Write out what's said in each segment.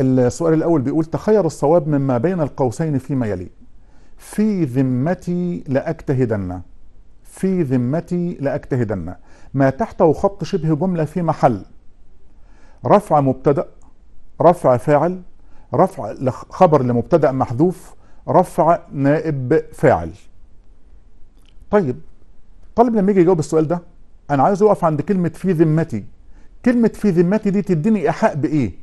السؤال الأول بيقول تخير الصواب مما بين القوسين فيما يلي في ذمتي لأجتهدن في ذمتي لأجتهدن ما تحته خط شبه جملة في محل رفع مبتدأ رفع فاعل رفع خبر لمبتدأ محذوف رفع نائب فاعل طيب طالب لما يجي يجاوب السؤال ده أنا عايز أقف عند كلمة في ذمتي كلمة في ذمتي دي تديني إيحاء بإيه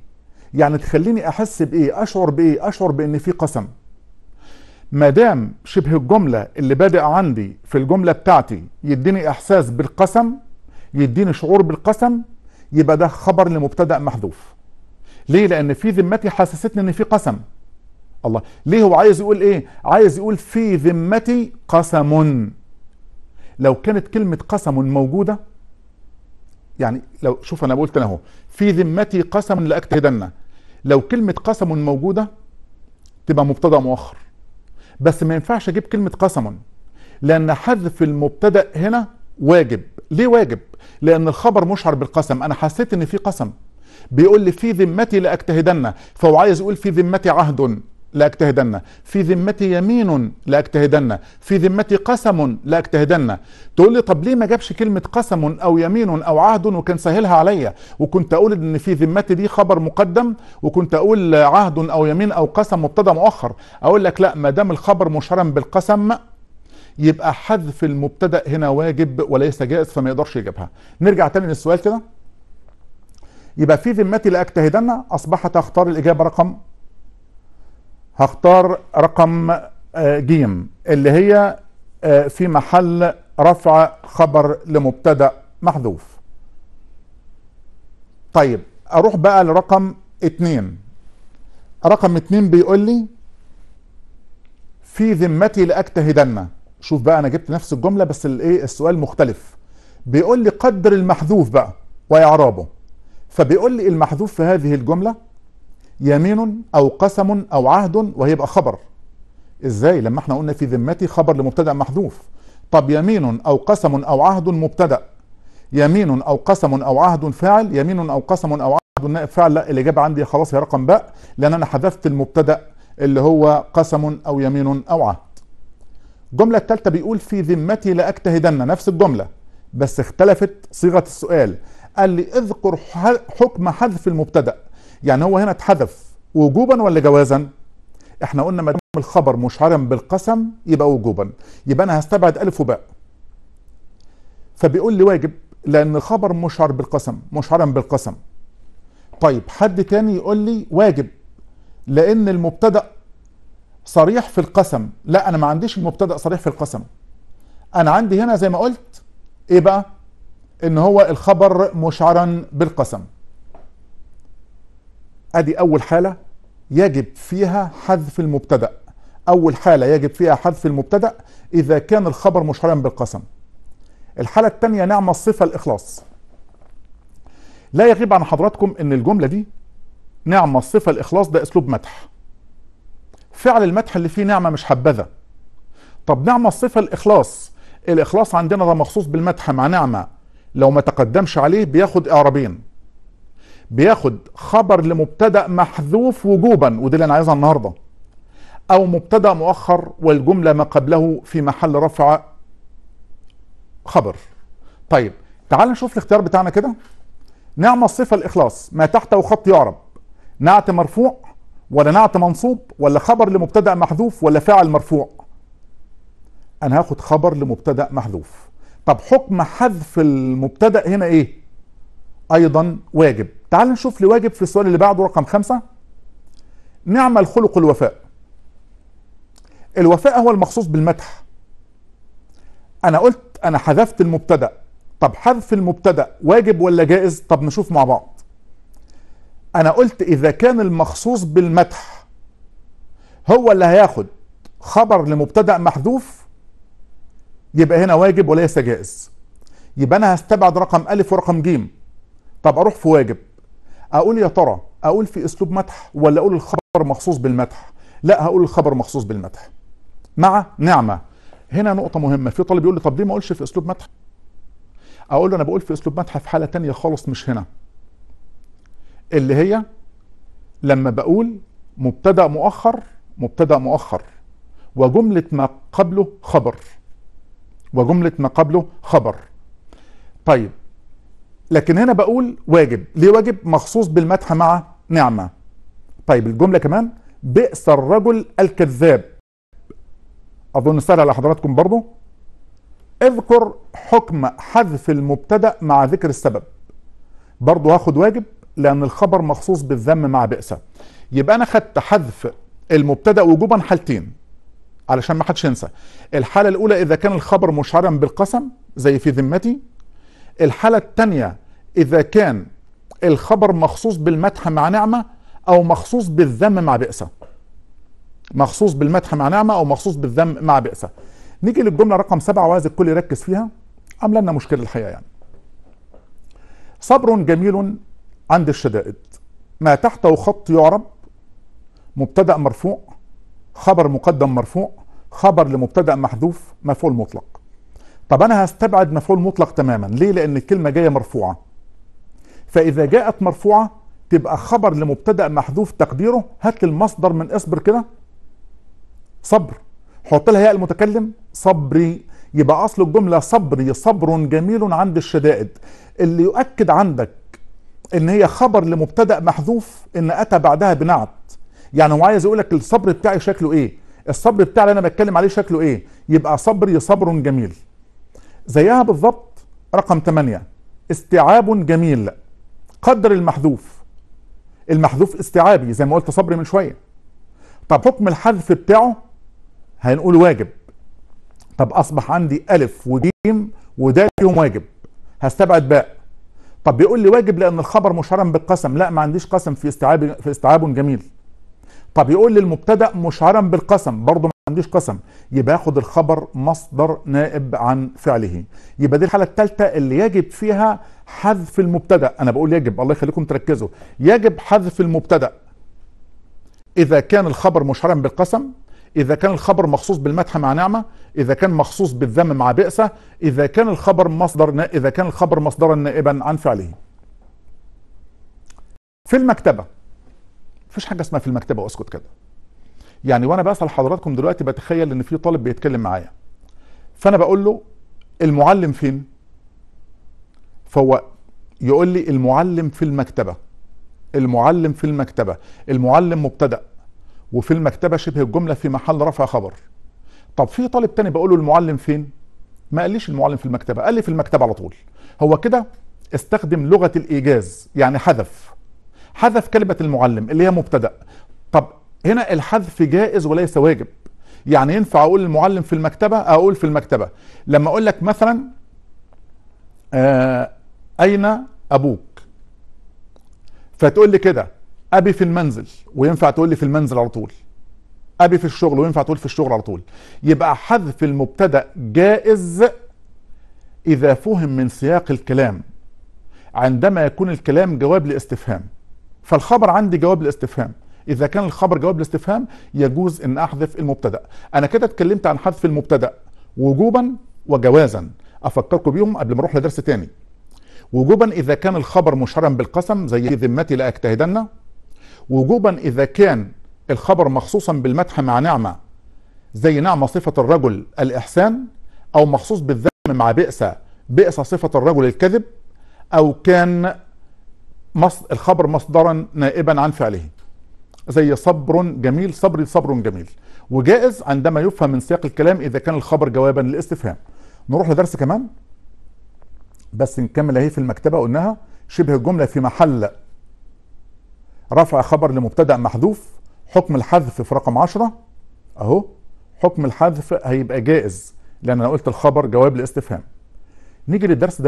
يعني تخليني احس بايه اشعر بايه اشعر بان في قسم ما دام شبه الجمله اللي بادئ عندي في الجمله بتاعتي يديني احساس بالقسم يديني شعور بالقسم يبقى ده خبر لمبتدا محذوف ليه لان في ذمتي حسستني ان في قسم الله ليه هو عايز يقول ايه عايز يقول في ذمتي قسم لو كانت كلمه قسم موجوده يعني لو شوف انا قلت انا اهو في ذمتي قسم لاجتهدن لو كلمه قسم موجوده تبقى مبتدا مؤخر بس ما ينفعش اجيب كلمه قسم لان حذف المبتدا هنا واجب ليه واجب لان الخبر مشعر بالقسم انا حسيت ان في قسم بيقول لي في ذمتي لاجتهدن فهو عايز يقول في ذمتي عهد لأجتهدن في ذمتي يمين لأجتهدن في ذمتي قسم لأجتهدن تقول لي طب ليه ما جابش كلمة قسم أو يمين أو عهد وكان سهلها عليا وكنت أقول إن في ذمتي دي خبر مقدم وكنت أقول عهد أو يمين أو قسم مبتدأ مؤخر أقول لك لا ما دام الخبر مشار بالقسم يبقى حذف المبتدأ هنا واجب وليس جائز فما يقدرش يجيبها نرجع تاني للسؤال كده يبقى في ذمتي لأجتهدن أصبحت أختار الإجابة رقم هختار رقم آه، جيم اللي هي آه، في محل رفع خبر لمبتدا محذوف طيب اروح بقى لرقم اتنين رقم اتنين بيقول لي في ذمتي لاجتهدن شوف بقى انا جبت نفس الجمله بس الايه السؤال مختلف بيقول لي قدر المحذوف بقى واعرابه فبيقول لي المحذوف في هذه الجمله يمين او قسم او عهد وهيبقى خبر ازاي لما احنا قلنا في ذمتي خبر لمبتدا محذوف طب يمين او قسم او عهد مبتدا يمين او قسم او عهد فاعل يمين او قسم او عهد نائب فاعل لا الاجابه عندي خلاص هي رقم باء لان انا حذفت المبتدا اللي هو قسم او يمين او عهد الجمله الثالثه بيقول في ذمتي لاجتهدن نفس الجمله بس اختلفت صيغه السؤال قال لي اذكر حكم حذف المبتدا يعني هو هنا اتحذف وجوبا ولا جوازا احنا قلنا ما دام الخبر مشعرا بالقسم يبقى وجوبا يبقى انا هستبعد الف وباء فبيقول لي واجب لان الخبر مشعر بالقسم مشعرا بالقسم طيب حد تاني يقول لي واجب لان المبتدا صريح في القسم لا انا ما عنديش المبتدا صريح في القسم انا عندي هنا زي ما قلت ايه بقى ان هو الخبر مشعرا بالقسم ادي اول حاله يجب فيها حذف المبتدا اول حاله يجب فيها حذف المبتدا اذا كان الخبر مشعرا بالقسم الحاله الثانيه نعم الصفه الاخلاص لا يغيب عن حضراتكم ان الجمله دي نعم الصفه الاخلاص ده اسلوب مدح فعل المدح اللي فيه نعمه مش حبذا طب نعم الصفه الاخلاص الاخلاص عندنا ده مخصوص بالمدح مع نعمه لو ما تقدمش عليه بياخد اعرابين بياخد خبر لمبتدا محذوف وجوبا ودي اللي انا عايزها النهارده او مبتدا مؤخر والجمله ما قبله في محل رفع خبر طيب تعال نشوف الاختيار بتاعنا كده نعم الصفه الاخلاص ما تحته خط يعرب نعت مرفوع ولا نعت منصوب ولا خبر لمبتدا محذوف ولا فاعل مرفوع انا هاخد خبر لمبتدا محذوف طب حكم حذف المبتدا هنا ايه ايضا واجب تعال نشوف لواجب في السؤال اللي بعده رقم خمسة نعمل خلق الوفاء الوفاء هو المخصوص بالمدح انا قلت انا حذفت المبتدا طب حذف المبتدا واجب ولا جائز طب نشوف مع بعض انا قلت اذا كان المخصوص بالمدح هو اللي هياخد خبر لمبتدا محذوف يبقى هنا واجب وليس جائز يبقى انا هستبعد رقم الف ورقم جيم طب اروح في واجب اقول يا ترى اقول في اسلوب مدح ولا اقول الخبر مخصوص بالمدح لا هقول الخبر مخصوص بالمدح مع نعمه هنا نقطه مهمه في طالب يقول لي طب ليه ما اقولش في اسلوب مدح اقول له انا بقول في اسلوب مدح في حاله تانية خالص مش هنا اللي هي لما بقول مبتدا مؤخر مبتدا مؤخر وجمله ما قبله خبر وجمله ما قبله خبر طيب لكن هنا بقول واجب ليه واجب مخصوص بالمدح مع نعمة طيب الجملة كمان بئس الرجل الكذاب أظن سهل على حضراتكم برضو اذكر حكم حذف المبتدأ مع ذكر السبب برضو هاخد واجب لأن الخبر مخصوص بالذم مع بئسة يبقى أنا خدت حذف المبتدأ وجوبا حالتين علشان ما حدش ينسى الحالة الأولى إذا كان الخبر مشعرا بالقسم زي في ذمتي الحالة الثانية إذا كان الخبر مخصوص بالمدح مع نعمة أو مخصوص بالذم مع بئسة مخصوص بالمدح مع نعمة أو مخصوص بالذم مع بئسة نيجي للجملة رقم سبعة وعايز الكل يركز فيها عاملة لنا مشكلة الحقيقة يعني صبر جميل عند الشدائد ما تحته خط يعرب مبتدأ مرفوع خبر مقدم مرفوع خبر لمبتدأ محذوف مفعول مطلق طب انا هستبعد مفعول مطلق تماما ليه لان الكلمه جايه مرفوعه فاذا جاءت مرفوعه تبقى خبر لمبتدا محذوف تقديره هات المصدر من اصبر كده صبر حط لها ياء المتكلم صبري يبقى اصل الجمله صبري صبر جميل عند الشدائد اللي يؤكد عندك ان هي خبر لمبتدا محذوف ان اتى بعدها بنعت يعني هو عايز يقول لك الصبر بتاعي شكله ايه الصبر بتاعي اللي انا بتكلم عليه شكله ايه يبقى صبري صبر جميل زيها بالظبط رقم 8 استيعاب جميل قدر المحذوف المحذوف استيعابي زي ما قلت صبري من شويه طب حكم الحذف بتاعه هنقول واجب طب اصبح عندي الف وجيم وده يوم واجب هستبعد باء طب بيقول لي واجب لان الخبر مشعرا بالقسم لا ما عنديش قسم في استيعاب في استيعاب جميل طب يقول لي المبتدا مشعرا بالقسم برضه عنديش قسم يبقى ياخد الخبر مصدر نائب عن فعله يبقى دي الحاله الثالثه اللي يجب فيها حذف المبتدا انا بقول يجب الله يخليكم تركزوا يجب حذف المبتدا اذا كان الخبر مشهرا بالقسم اذا كان الخبر مخصوص بالمدح مع نعمه اذا كان مخصوص بالذم مع بئسه اذا كان الخبر مصدر اذا كان الخبر مصدرا نائبا عن فعله في المكتبه مفيش حاجه اسمها في المكتبه واسكت كده يعني وانا بسال حضراتكم دلوقتي بتخيل ان في طالب بيتكلم معايا فانا بقول له المعلم فين فهو يقول لي المعلم في المكتبه المعلم في المكتبه المعلم مبتدا وفي المكتبه شبه الجمله في محل رفع خبر طب في طالب تاني بقول له المعلم فين ما قاليش المعلم في المكتبه قال لي في المكتبه على طول هو كده استخدم لغه الايجاز يعني حذف حذف كلمه المعلم اللي هي مبتدا طب هنا الحذف جائز وليس واجب يعني ينفع اقول للمعلم في المكتبه اقول في المكتبه لما اقول لك مثلا آه اين ابوك فتقول لي كده ابي في المنزل وينفع تقول لي في المنزل على طول ابي في الشغل وينفع تقول في الشغل على طول يبقى حذف المبتدا جائز اذا فهم من سياق الكلام عندما يكون الكلام جواب لاستفهام فالخبر عندي جواب لاستفهام اذا كان الخبر جواب الاستفهام يجوز ان احذف المبتدا انا كده اتكلمت عن حذف المبتدا وجوبا وجوازا افكركم بيهم قبل ما اروح لدرس تاني وجوبا اذا كان الخبر مشهرا بالقسم زي ذمتي لا اجتهدن وجوبا اذا كان الخبر مخصوصا بالمدح مع نعمه زي نعمه صفه الرجل الاحسان او مخصوص بالذم مع بئس بئس صفه الرجل الكذب او كان الخبر مصدرا نائبا عن فعله زي صبر جميل صبري صبر جميل وجائز عندما يفهم من سياق الكلام اذا كان الخبر جوابا للاستفهام نروح لدرس كمان بس نكمل اهي في المكتبه قلناها شبه الجمله في محل رفع خبر لمبتدا محذوف حكم الحذف في رقم 10 اهو حكم الحذف هيبقى جائز لان انا قلت الخبر جواب لاستفهام نيجي للدرس ده بقى